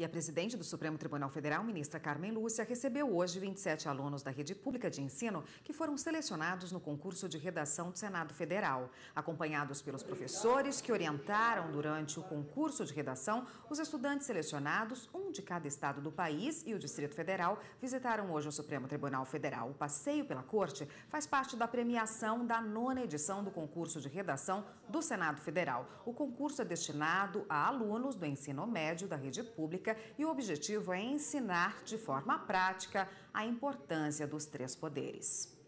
E a presidente do Supremo Tribunal Federal, ministra Carmen Lúcia, recebeu hoje 27 alunos da rede pública de ensino que foram selecionados no concurso de redação do Senado Federal. Acompanhados pelos professores que orientaram durante o concurso de redação os estudantes selecionados, de cada estado do país e o Distrito Federal visitaram hoje o Supremo Tribunal Federal. O passeio pela corte faz parte da premiação da nona edição do concurso de redação do Senado Federal. O concurso é destinado a alunos do ensino médio da rede pública e o objetivo é ensinar de forma prática a importância dos três poderes.